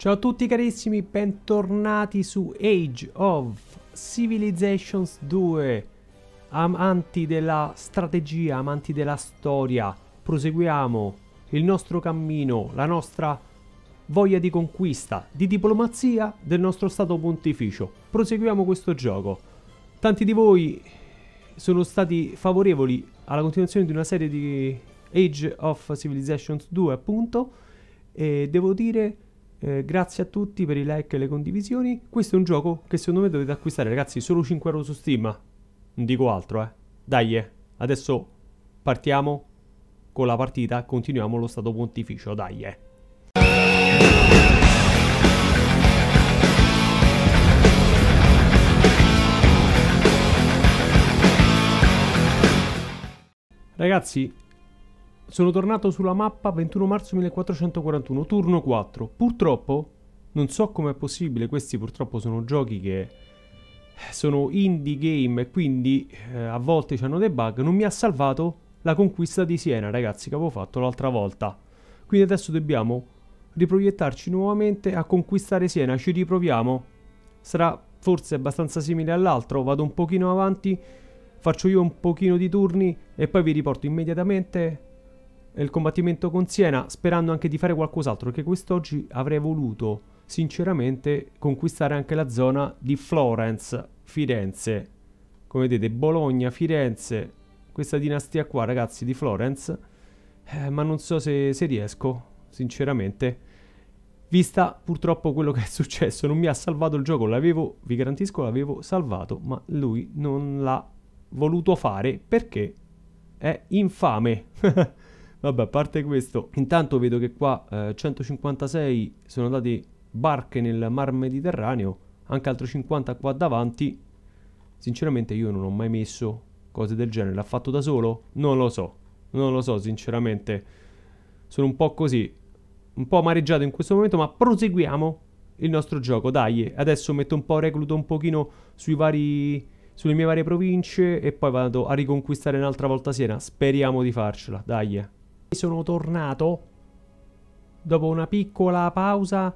Ciao a tutti carissimi, bentornati su Age of Civilizations 2 Amanti della strategia, amanti della storia Proseguiamo il nostro cammino, la nostra voglia di conquista, di diplomazia del nostro stato pontificio Proseguiamo questo gioco Tanti di voi sono stati favorevoli alla continuazione di una serie di Age of Civilizations 2 appunto E devo dire eh, grazie a tutti per i like e le condivisioni. Questo è un gioco che secondo me dovete acquistare, ragazzi, solo 5 euro su Steam. Non dico altro, eh. Dai, eh. adesso partiamo con la partita, continuiamo lo stato pontificio, dai, eh. Ragazzi, sono tornato sulla mappa 21 marzo 1441, turno 4. Purtroppo, non so com'è possibile, questi purtroppo sono giochi che eh, sono indie game e quindi eh, a volte hanno dei bug. Non mi ha salvato la conquista di Siena, ragazzi, che avevo fatto l'altra volta. Quindi adesso dobbiamo riproiettarci nuovamente a conquistare Siena, ci riproviamo. Sarà forse abbastanza simile all'altro, vado un pochino avanti, faccio io un pochino di turni e poi vi riporto immediatamente il combattimento con Siena sperando anche di fare qualcos'altro che quest'oggi avrei voluto sinceramente conquistare anche la zona di Florence, Firenze. Come vedete Bologna, Firenze, questa dinastia qua ragazzi di Florence, eh, ma non so se, se riesco sinceramente. Vista purtroppo quello che è successo, non mi ha salvato il gioco, l'avevo, vi garantisco, l'avevo salvato, ma lui non l'ha voluto fare perché è infame. Vabbè, a parte questo, intanto vedo che qua eh, 156 sono andate barche nel Mar Mediterraneo, anche altri 50 qua davanti. Sinceramente io non ho mai messo cose del genere, l'ha fatto da solo? Non lo so, non lo so sinceramente. Sono un po' così, un po' amareggiato in questo momento, ma proseguiamo il nostro gioco, dai. Adesso metto un po' recluto un pochino sui vari sulle mie varie province e poi vado a riconquistare un'altra volta Siena. Speriamo di farcela, dai sono tornato dopo una piccola pausa.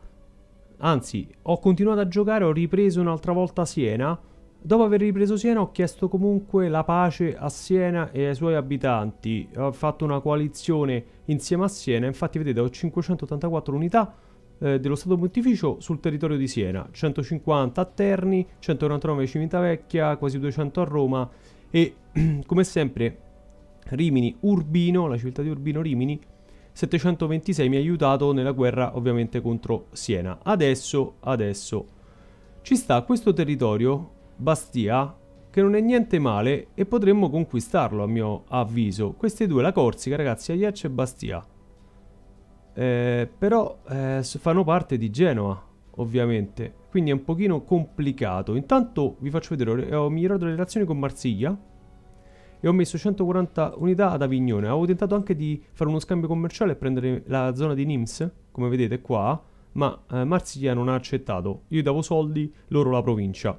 Anzi, ho continuato a giocare, ho ripreso un'altra volta Siena. Dopo aver ripreso Siena ho chiesto comunque la pace a Siena e ai suoi abitanti. Ho fatto una coalizione insieme a Siena, infatti vedete ho 584 unità eh, dello Stato Pontificio sul territorio di Siena, 150 a Terni, 149 a Civitavecchia, quasi 200 a Roma e come sempre Rimini Urbino, la civiltà di Urbino Rimini, 726 mi ha aiutato nella guerra ovviamente contro Siena. Adesso, adesso, ci sta questo territorio, Bastia, che non è niente male e potremmo conquistarlo a mio avviso. Queste due, la Corsica ragazzi, Ajaccio e Bastia. Eh, però eh, fanno parte di Genova, ovviamente, quindi è un pochino complicato. Intanto vi faccio vedere, ho migliorato le relazioni con Marsiglia e ho messo 140 unità ad Avignone. Avevo tentato anche di fare uno scambio commerciale e prendere la zona di Nims, come vedete qua, ma eh, Marsiglia non ha accettato. Io davo soldi, loro la provincia.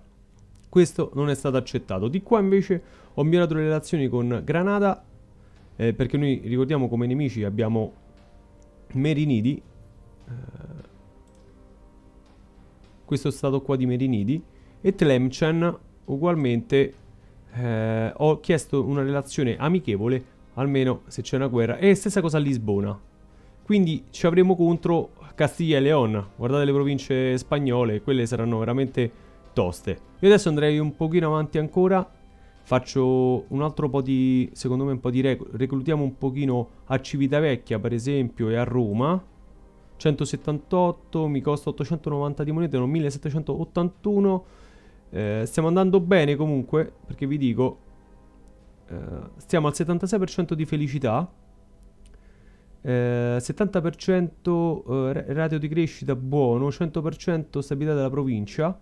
Questo non è stato accettato. Di qua invece ho migliorato le relazioni con Granada, eh, perché noi ricordiamo come nemici abbiamo Merinidi. Eh, questo stato qua di Merinidi e Tlemcen ugualmente eh, ho chiesto una relazione amichevole, almeno se c'è una guerra, e stessa cosa a Lisbona. Quindi ci avremo contro Castiglia e Leon, guardate le province spagnole, quelle saranno veramente toste. Io adesso andrei un pochino avanti ancora, faccio un altro po' di, secondo me un po' di record, reclutiamo un pochino a Civitavecchia per esempio e a Roma. 178, mi costa 890 di monete, no 1781 eh, stiamo andando bene comunque, perché vi dico, eh, stiamo al 76% di felicità, eh, 70% eh, radio di crescita buono, 100% stabilità della provincia,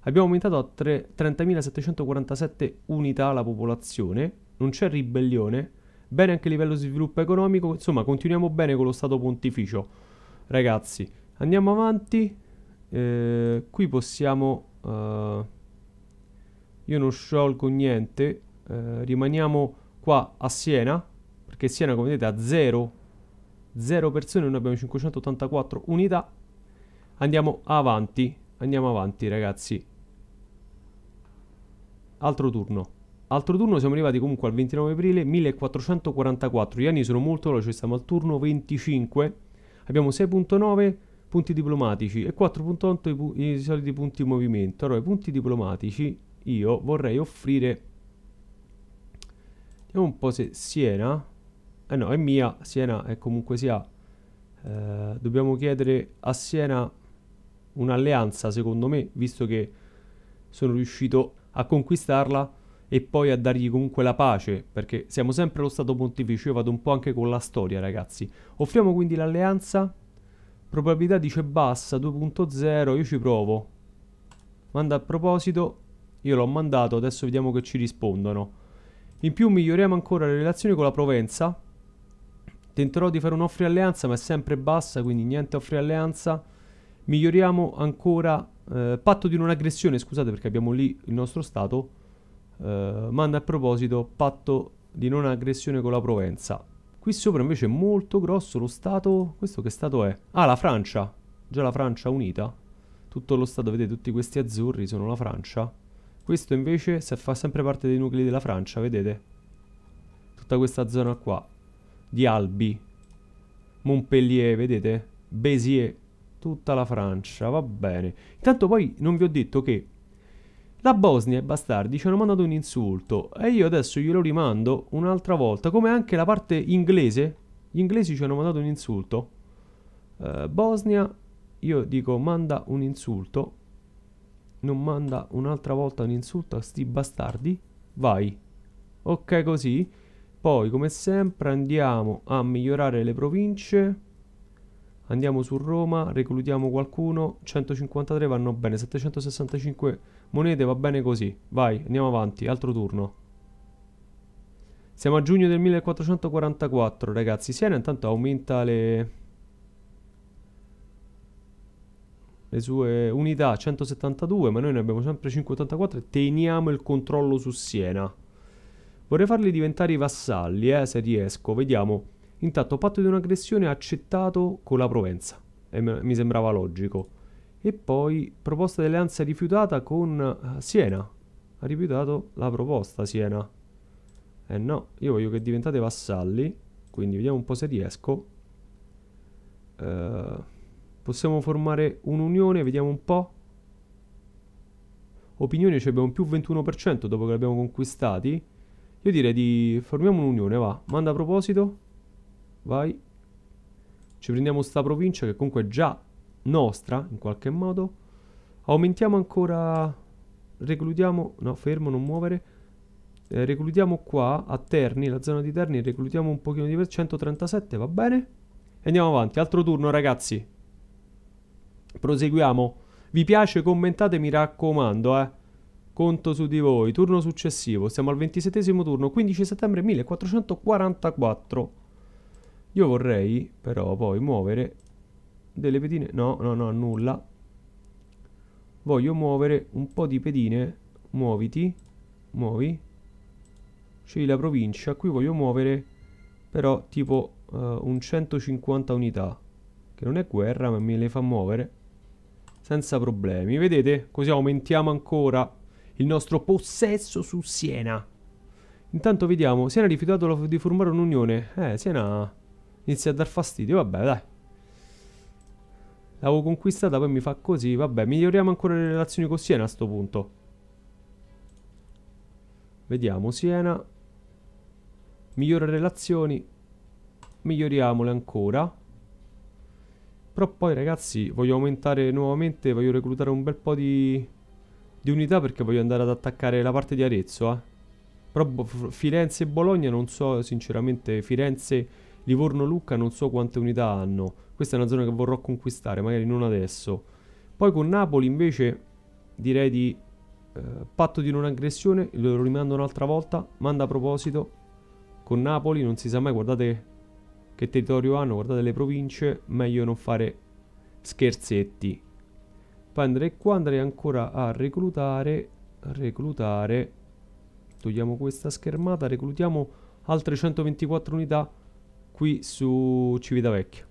abbiamo aumentato a 30.747 unità la popolazione, non c'è ribellione, bene anche a livello di sviluppo economico, insomma continuiamo bene con lo Stato pontificio, ragazzi, andiamo avanti, eh, qui possiamo... Uh, io non sciolgo niente, eh, rimaniamo qua a Siena, perché Siena come vedete ha 0, 0 persone, noi abbiamo 584 unità, andiamo avanti, andiamo avanti ragazzi. Altro turno. Altro turno, siamo arrivati comunque al 29 aprile 1444. Gli anni sono molto veloci, siamo al turno 25. Abbiamo 6.9 punti diplomatici e 4.8 i, i soliti punti in movimento. Allora, i punti diplomatici io vorrei offrire... Vediamo un po' se Siena... Eh no, è mia, Siena è comunque sia... Eh, dobbiamo chiedere a Siena un'alleanza, secondo me, visto che sono riuscito a conquistarla e poi a dargli comunque la pace, perché siamo sempre lo Stato Pontificio, io vado un po' anche con la storia, ragazzi. Offriamo quindi l'alleanza, probabilità dice bassa, 2.0, io ci provo. Manda a proposito, io l'ho mandato, adesso vediamo che ci rispondono. In più miglioriamo ancora le relazioni con la Provenza. Tenterò di fare un'offre alleanza, ma è sempre bassa, quindi niente offre alleanza. Miglioriamo ancora... Eh, patto di non aggressione, scusate perché abbiamo lì il nostro stato. Eh, manda a proposito patto di non aggressione con la Provenza. Qui sopra invece è molto grosso lo stato... Questo che stato è? Ah, la Francia! Già la Francia unita. Tutto lo stato, vedete, tutti questi azzurri sono la Francia. Questo invece fa sempre parte dei nuclei della Francia, vedete? Tutta questa zona qua. Di Albi. Montpellier, vedete? Béziers. Tutta la Francia, va bene. Intanto poi non vi ho detto che la Bosnia e bastardi ci hanno mandato un insulto e io adesso glielo rimando un'altra volta, come anche la parte inglese. Gli inglesi ci hanno mandato un insulto. Eh, Bosnia, io dico manda un insulto non manda un'altra volta un insulto a sti bastardi? Vai. Ok così. Poi come sempre andiamo a migliorare le province. Andiamo su Roma, reclutiamo qualcuno. 153 vanno bene, 765 monete va bene così. Vai, andiamo avanti, altro turno. Siamo a giugno del 1444 ragazzi. Siena intanto aumenta le le sue unità 172, ma noi ne abbiamo sempre 584 e teniamo il controllo su Siena. Vorrei farli diventare i vassalli, eh, se riesco. Vediamo. Intanto, patto di un'aggressione accettato con la Provenza. E mi sembrava logico. E poi, proposta di alleanza rifiutata con eh, Siena. Ha rifiutato la proposta Siena. Eh no, io voglio che diventate vassalli. Quindi vediamo un po' se riesco. Eh... Possiamo formare un'unione, vediamo un po'. Opinioni cioè abbiamo più 21% dopo che l'abbiamo abbiamo conquistati. Io direi di... formiamo un'unione, va. Manda a proposito. Vai. Ci prendiamo sta provincia che comunque è già nostra, in qualche modo. Aumentiamo ancora... Reclutiamo... No, fermo, non muovere. Eh, reclutiamo qua, a Terni, la zona di Terni, reclutiamo un pochino di per 137, va bene? E andiamo avanti, altro turno ragazzi. Proseguiamo. Vi piace? Commentate, mi raccomando, eh. Conto su di voi. Turno successivo. Siamo al 27 turno, 15 settembre 1444. Io vorrei però poi muovere delle pedine. No, no, no, nulla. Voglio muovere un po' di pedine. Muoviti. Muovi. C'è la provincia. Qui voglio muovere però tipo uh, un 150 unità. Che non è guerra ma me le fa muovere senza problemi. Vedete? Così aumentiamo ancora il nostro possesso su Siena. Intanto vediamo, Siena ha rifiutato di formare un'unione. Eh, Siena inizia a dar fastidio, vabbè dai. L'avevo conquistata, poi mi fa così, vabbè, miglioriamo ancora le relazioni con Siena a questo punto. Vediamo, Siena. Migliora relazioni. Miglioriamole ancora. Però poi ragazzi voglio aumentare nuovamente, voglio reclutare un bel po' di, di unità perché voglio andare ad attaccare la parte di Arezzo. Eh. Però Firenze e Bologna non so sinceramente, Firenze, Livorno, Lucca non so quante unità hanno. Questa è una zona che vorrò conquistare, magari non adesso. Poi con Napoli invece direi di eh, patto di non aggressione, lo rimando un'altra volta, manda a proposito. Con Napoli non si sa mai, guardate che territorio hanno, guardate le province, meglio non fare scherzetti. Poi andrei qua, andrei ancora a reclutare, reclutare, togliamo questa schermata, reclutiamo altre 124 unità qui su Civitavecchia.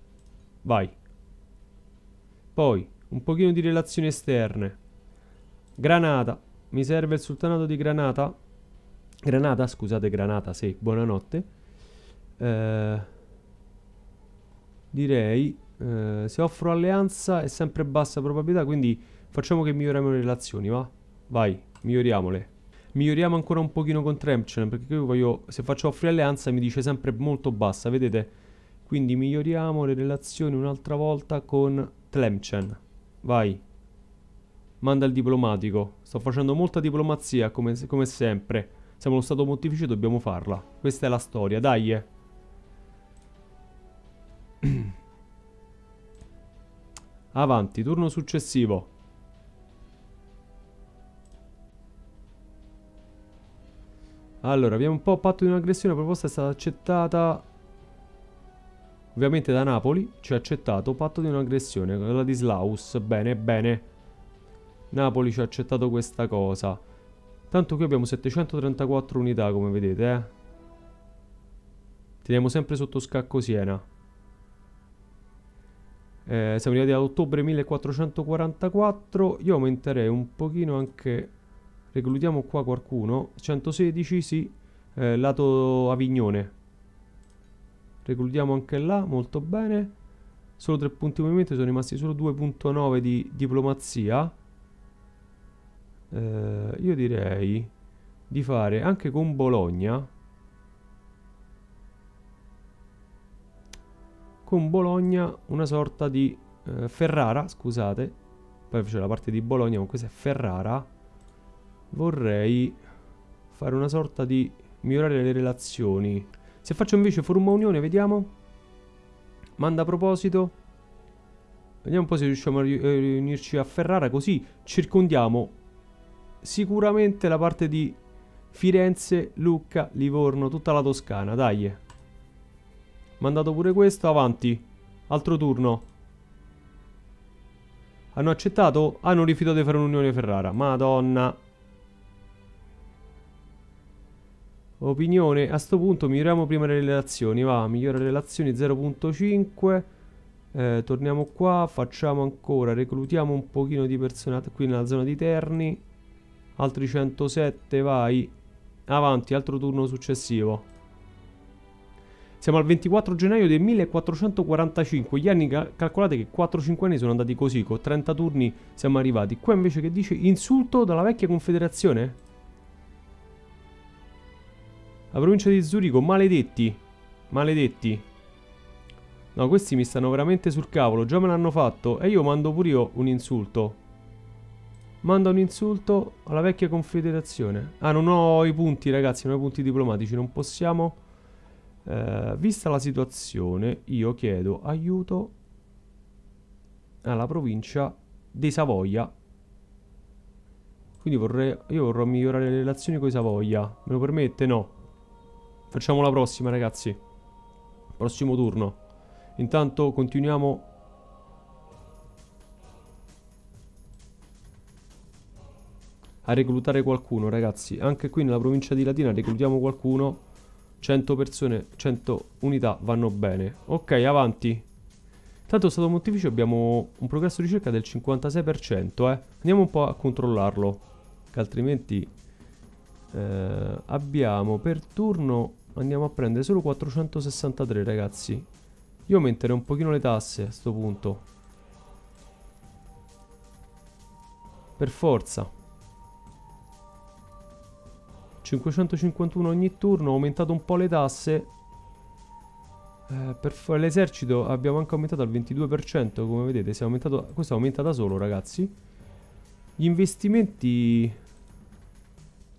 Vai. Poi, un pochino di relazioni esterne. Granata, mi serve il sultanato di Granata. Granata, scusate, Granata, sì, buonanotte. Eh direi eh, se offro alleanza è sempre bassa probabilità quindi facciamo che miglioriamo le relazioni va? vai miglioriamole miglioriamo ancora un pochino con Tremcen perché io voglio se faccio offri alleanza mi dice sempre molto bassa vedete quindi miglioriamo le relazioni un'altra volta con Tremcen vai manda il diplomatico sto facendo molta diplomazia come, come sempre siamo lo stato pontificio dobbiamo farla questa è la storia dai eh. Avanti, turno successivo. Allora, abbiamo un po' patto di un'aggressione, la proposta è stata accettata ovviamente da Napoli, ci cioè ha accettato, patto di un'aggressione, quella di Slaus, bene, bene. Napoli ci ha accettato questa cosa. Tanto qui abbiamo 734 unità, come vedete, eh. Teniamo sempre sotto scacco Siena eh, siamo arrivati ad ottobre 1444 io aumenterei un pochino anche reclutiamo qua qualcuno 116 sì eh, lato Avignone reclutiamo anche là molto bene solo 3 punti di movimento sono rimasti solo 2.9 di diplomazia eh, io direi di fare anche con Bologna con Bologna una sorta di eh, Ferrara, scusate, poi c'è la parte di Bologna, con questa è Ferrara, vorrei fare una sorta di migliorare le relazioni. Se faccio invece forum Unione, vediamo. Manda a proposito. Vediamo un po' se riusciamo a eh, riunirci a Ferrara, così circondiamo sicuramente la parte di Firenze, Lucca, Livorno, tutta la Toscana, dai. Mandato pure questo, avanti. Altro turno. Hanno accettato? Hanno ah, rifiutato di fare un'unione Ferrara. Madonna. Opinione. A sto punto miglioriamo prima le relazioni. Va, migliora le relazioni 0.5. Eh, torniamo qua, facciamo ancora, reclutiamo un pochino di persone qui nella zona di Terni. Altri 107, vai. Avanti, altro turno successivo. Siamo al 24 gennaio del 1445, gli anni calcolate che 4-5 anni sono andati così, con 30 turni siamo arrivati. Qua invece che dice insulto dalla vecchia confederazione? La provincia di Zurigo, maledetti, maledetti. No, questi mi stanno veramente sul cavolo, già me l'hanno fatto e io mando pure io un insulto. Manda un insulto alla vecchia confederazione. Ah, non ho i punti ragazzi, non ho i punti diplomatici, non possiamo... Eh, vista la situazione, io chiedo aiuto alla provincia di Savoia. Quindi vorrei, io vorrò migliorare le relazioni con i Savoia. Me lo permette? No. Facciamo la prossima, ragazzi. Prossimo turno. Intanto continuiamo... A reclutare qualcuno, ragazzi. Anche qui nella provincia di Latina reclutiamo qualcuno 100 persone, 100 unità vanno bene. Ok, avanti. Tanto stato pontificio abbiamo un progresso di ricerca del 56%, eh. Andiamo un po' a controllarlo, che altrimenti eh, abbiamo per turno, andiamo a prendere solo 463 ragazzi. Io aumenterei un pochino le tasse a questo punto. Per forza. 551 ogni turno, ho aumentato un po' le tasse. Eh, per fare l'esercito abbiamo anche aumentato al 22%, come vedete, si è aumentato, questo aumenta da solo, ragazzi. Gli investimenti...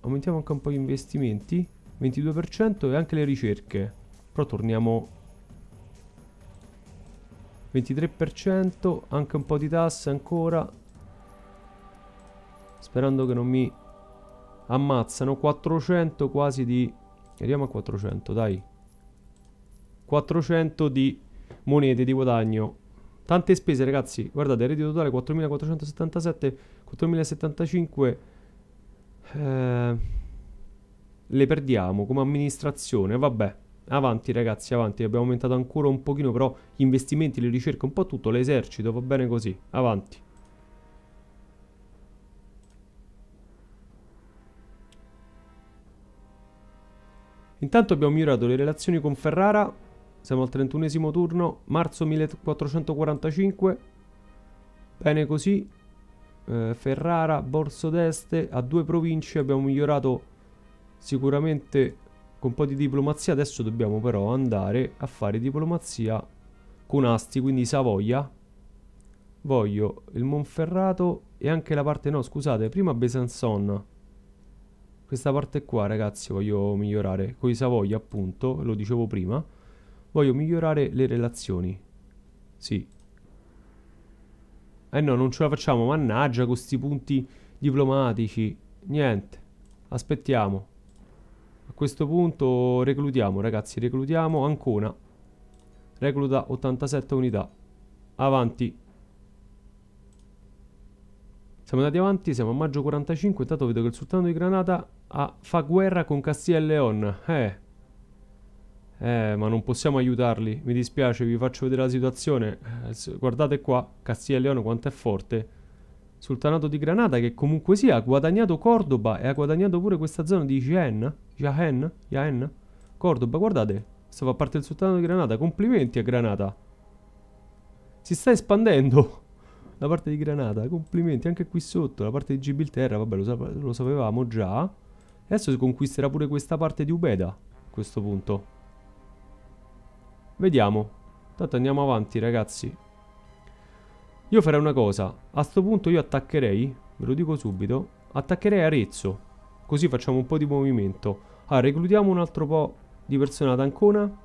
Aumentiamo anche un po' gli investimenti. 22% e anche le ricerche. Però torniamo... 23%, anche un po' di tasse ancora. Sperando che non mi Ammazzano 400 quasi di... Arriviamo a 400, dai. 400 di monete di guadagno. Tante spese, ragazzi. Guardate, reddito totale 4.477, 4.075. Eh, le perdiamo come amministrazione, vabbè. Avanti ragazzi, avanti, abbiamo aumentato ancora un pochino però gli investimenti, le ricerche, un po' tutto, l'esercito, va bene così, avanti. Intanto abbiamo migliorato le relazioni con Ferrara, siamo al 31 turno, marzo 1445, bene così, eh, Ferrara, Borso d'Este, a due province abbiamo migliorato sicuramente con un po' di diplomazia, adesso dobbiamo però andare a fare diplomazia con Asti, quindi Savoia, voglio il Monferrato e anche la parte, no scusate, prima Besançon, questa parte qua ragazzi voglio migliorare con i Savoia appunto lo dicevo prima voglio migliorare le relazioni sì eh no non ce la facciamo mannaggia questi punti diplomatici niente aspettiamo a questo punto reclutiamo ragazzi reclutiamo Ancona recluta 87 unità avanti siamo andati avanti, siamo a maggio 45, intanto vedo che il sultano di Granada ha, fa guerra con Castiglia e Leon. Eh. Eh, ma non possiamo aiutarli, mi dispiace, vi faccio vedere la situazione. Eh, guardate qua, Castiglia e Leon quanto è forte. Sultanato di Granada che comunque sia ha guadagnato Cordoba e ha guadagnato pure questa zona di Jaen. Jaen? Jaen? Cordoba, guardate, questo fa parte del sultano di Granada. Complimenti a Granada. Si sta espandendo da parte di granata, complimenti, anche qui sotto, la parte di Gibilterra, vabbè lo, sap lo sapevamo già. Adesso si conquisterà pure questa parte di Ubeda, a questo punto. Vediamo. Tanto andiamo avanti, ragazzi. Io farei una cosa, a sto punto io attaccherei, ve lo dico subito, attaccherei Arezzo, così facciamo un po' di movimento. Allora, ah, reclutiamo un altro po' di persone ad Ancona.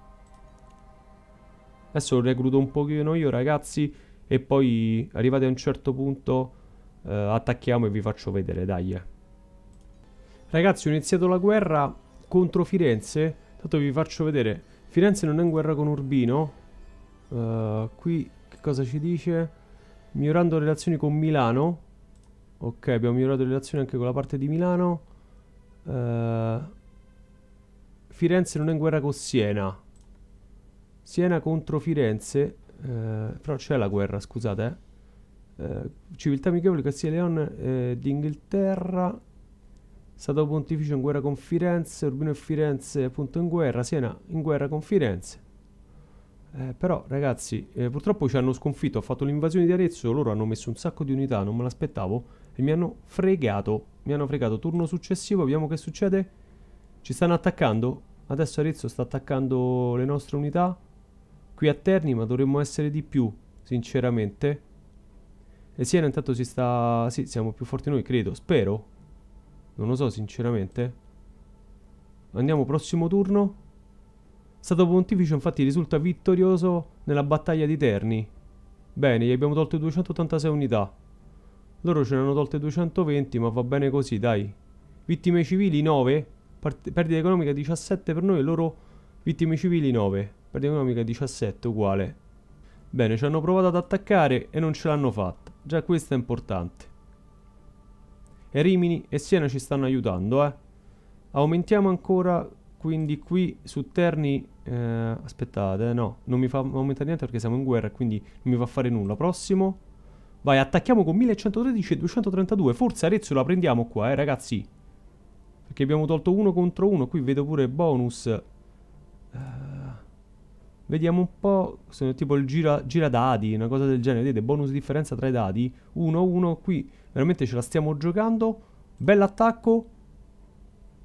Adesso lo recluto un pochino io, ragazzi e poi arrivati a un certo punto eh, attacchiamo e vi faccio vedere, dai. Eh. Ragazzi, ho iniziato la guerra contro Firenze, tanto vi faccio vedere. Firenze non è in guerra con Urbino. Uh, qui che cosa ci dice? Migliorando relazioni con Milano. Ok, abbiamo migliorato relazioni anche con la parte di Milano. Uh, Firenze non è in guerra con Siena. Siena contro Firenze eh, però c'è la guerra, scusate. Eh. Eh, civiltà amichevole Castiglia e Leone eh, d'Inghilterra, Stato Pontificio in guerra con Firenze, Urbino e Firenze appunto in guerra, Siena in guerra con Firenze. Eh, però ragazzi, eh, purtroppo ci hanno sconfitto, ho fatto l'invasione di Arezzo, loro hanno messo un sacco di unità, non me l'aspettavo, e mi hanno fregato, mi hanno fregato. Turno successivo, vediamo che succede. Ci stanno attaccando, adesso Arezzo sta attaccando le nostre unità. Qui a Terni, ma dovremmo essere di più, sinceramente. E Siena intanto si sta... Sì, siamo più forti noi, credo. Spero. Non lo so, sinceramente. Andiamo prossimo turno. Stato Pontificio infatti risulta vittorioso nella battaglia di Terni. Bene, gli abbiamo tolto 286 unità. Loro ce ne hanno tolte 220, ma va bene così, dai. Vittime civili 9, perdita economica 17 per noi loro vittime civili 9. Perdita economica 17 uguale. Bene, ci hanno provato ad attaccare e non ce l'hanno fatta. Già questo è importante. E Rimini e Siena ci stanno aiutando, eh. Aumentiamo ancora, quindi qui su Terni... Eh, aspettate, eh, no, non mi fa aumentare niente perché siamo in guerra, quindi non mi fa fare nulla. Prossimo. Vai, attacchiamo con 1113 e 232. Forse Arezzo la prendiamo qua, eh, ragazzi. Perché abbiamo tolto uno contro uno. Qui vedo pure bonus. Eh, Vediamo un po', sono tipo il gira, gira dadi, una cosa del genere, vedete, bonus differenza tra i dadi, 1-1, qui veramente ce la stiamo giocando, bell'attacco,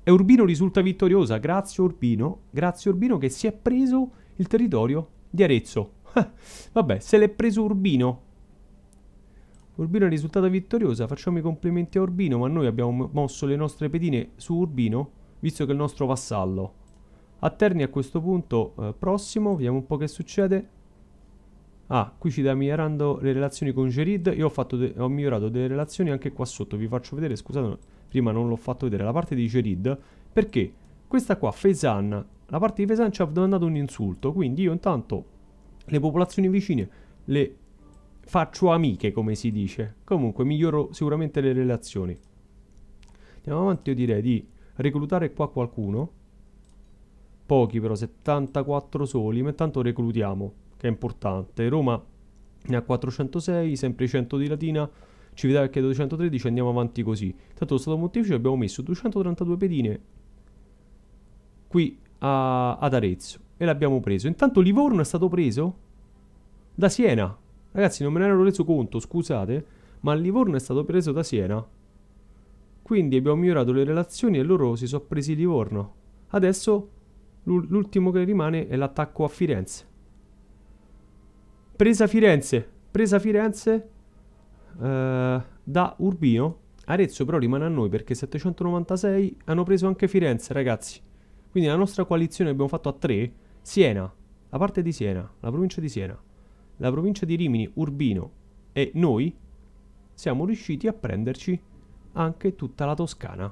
e Urbino risulta vittoriosa, grazie Urbino, grazie Urbino che si è preso il territorio di Arezzo. Vabbè, se l'è preso Urbino. Urbino è risultata vittoriosa, facciamo i complimenti a Urbino, ma noi abbiamo mosso le nostre pedine su Urbino, visto che è il nostro vassallo. A Terni a questo punto eh, prossimo, vediamo un po' che succede. Ah, qui ci sta migliorando le relazioni con Gerid. Io ho, ho, migliorato delle relazioni anche qua sotto. Vi faccio vedere, scusate, prima non l'ho fatto vedere. La parte di Gerid. Perché? Questa qua, Fezan, la parte di Fezan ci ha domandato un insulto. Quindi io intanto le popolazioni vicine le faccio amiche, come si dice. Comunque miglioro sicuramente le relazioni. Andiamo avanti, io direi di reclutare qua qualcuno pochi però, 74 soli, ma intanto reclutiamo, che è importante. Roma ne ha 406, sempre 100 di Latina, ci Civitavecchia 213, andiamo avanti così. intanto lo Stato Pontificio abbiamo messo 232 pedine qui a, ad Arezzo e l'abbiamo preso. Intanto Livorno è stato preso da Siena. Ragazzi, non me ne ero reso conto, scusate, ma Livorno è stato preso da Siena. Quindi abbiamo migliorato le relazioni e loro si sono presi Livorno. Adesso L'ultimo che rimane è l'attacco a Firenze. Presa Firenze. Presa Firenze eh, da Urbino. Arezzo però rimane a noi perché 796 hanno preso anche Firenze, ragazzi. Quindi la nostra coalizione abbiamo fatto a tre. Siena, la parte di Siena, la provincia di Siena, la provincia di Rimini, Urbino e noi siamo riusciti a prenderci anche tutta la Toscana.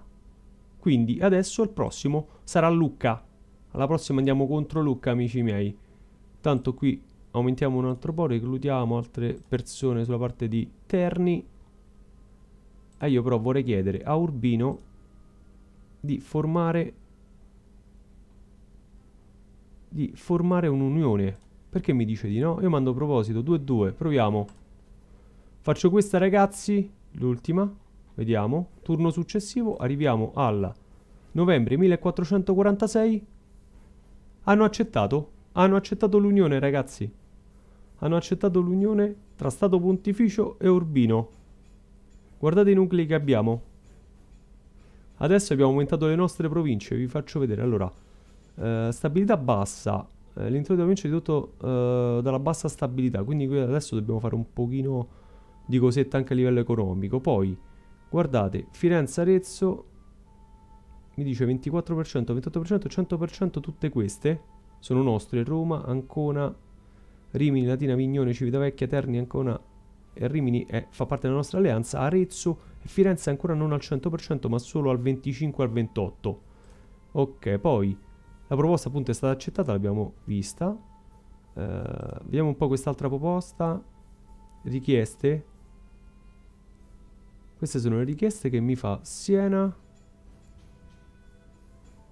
Quindi adesso il prossimo sarà Lucca. Alla prossima andiamo contro Lucca, amici miei. Tanto qui aumentiamo un altro po', reclutiamo altre persone sulla parte di Terni. E io però vorrei chiedere a Urbino di formare di formare un'unione. Perché mi dice di no? Io mando proposito, 2-2, proviamo. Faccio questa ragazzi, l'ultima, vediamo. Turno successivo, arriviamo alla novembre 1446 hanno accettato, hanno accettato l'unione ragazzi, hanno accettato l'unione tra Stato Pontificio e Urbino. Guardate i nuclei che abbiamo. Adesso abbiamo aumentato le nostre province, vi faccio vedere. Allora, eh, stabilità bassa, eh, l'intero provincia è ridotto eh, dalla bassa stabilità, quindi adesso dobbiamo fare un pochino di cosetta anche a livello economico. Poi, guardate, Firenze-Arezzo mi dice 24%, 28%, 100% tutte queste sono nostre, Roma, Ancona, Rimini, Latina, Vignone, Civitavecchia, Terni, Ancona e Rimini è, fa parte della nostra alleanza, Arezzo e Firenze ancora non al 100% ma solo al 25 al 28. Ok, poi la proposta appunto è stata accettata, l'abbiamo vista. Eh, vediamo un po' quest'altra proposta. Richieste. Queste sono le richieste che mi fa Siena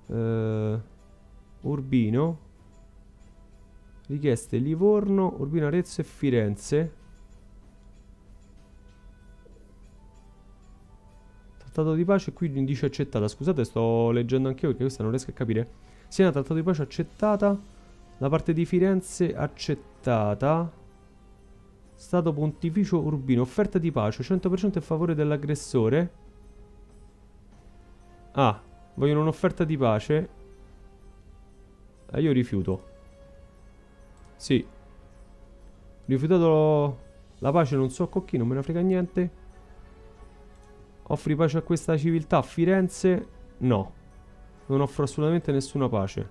eh, Urbino richieste Livorno, Urbino Arezzo e Firenze trattato di pace qui l'indice accettata scusate sto leggendo anche io perché questa non riesco a capire Siena trattato di pace accettata la parte di Firenze accettata Stato Pontificio Urbino offerta di pace 100% a favore dell'aggressore ah Vogliono un'offerta di pace. E eh, io rifiuto. Sì. Rifiutato lo... la pace non so con chi, non me ne frega niente. Offri pace a questa civiltà, a Firenze? No. Non offro assolutamente nessuna pace.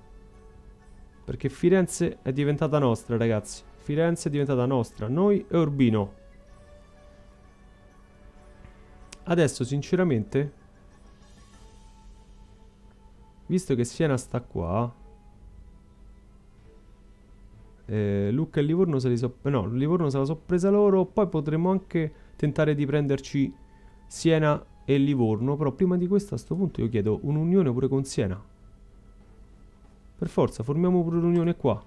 Perché Firenze è diventata nostra, ragazzi. Firenze è diventata nostra. Noi e Urbino. Adesso, sinceramente, Visto che Siena sta qua... Eh, Lucca e Livorno se li so... No, Livorno se la so presa loro. Poi potremmo anche tentare di prenderci Siena e Livorno. Però prima di questo a questo punto io chiedo un'unione pure con Siena. Per forza, formiamo pure un'unione qua.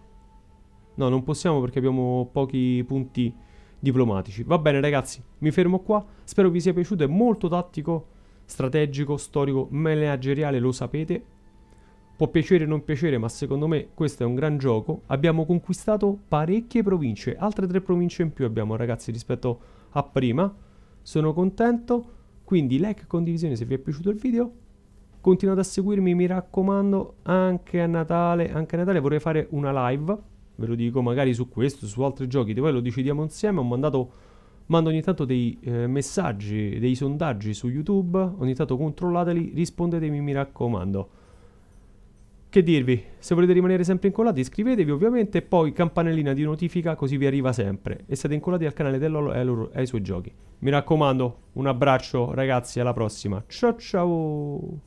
No, non possiamo perché abbiamo pochi punti diplomatici. Va bene ragazzi, mi fermo qua. Spero vi sia piaciuto, è molto tattico strategico, storico, manageriale, lo sapete. Può piacere o non piacere, ma secondo me questo è un gran gioco. Abbiamo conquistato parecchie province, altre tre province in più abbiamo ragazzi rispetto a prima. Sono contento, quindi like e condivisione se vi è piaciuto il video. Continuate a seguirmi, mi raccomando, anche a Natale. Anche a Natale vorrei fare una live, ve lo dico magari su questo, su altri giochi, poi lo decidiamo insieme. Ho mandato, mando ogni tanto dei eh, messaggi, dei sondaggi su YouTube, ogni tanto controllateli, rispondetemi, mi raccomando. Che dirvi? Se volete rimanere sempre incollati iscrivetevi ovviamente e poi campanellina di notifica così vi arriva sempre e siete incollati al canale dell'Olo e ai suoi giochi. Mi raccomando, un abbraccio ragazzi, alla prossima. Ciao ciao!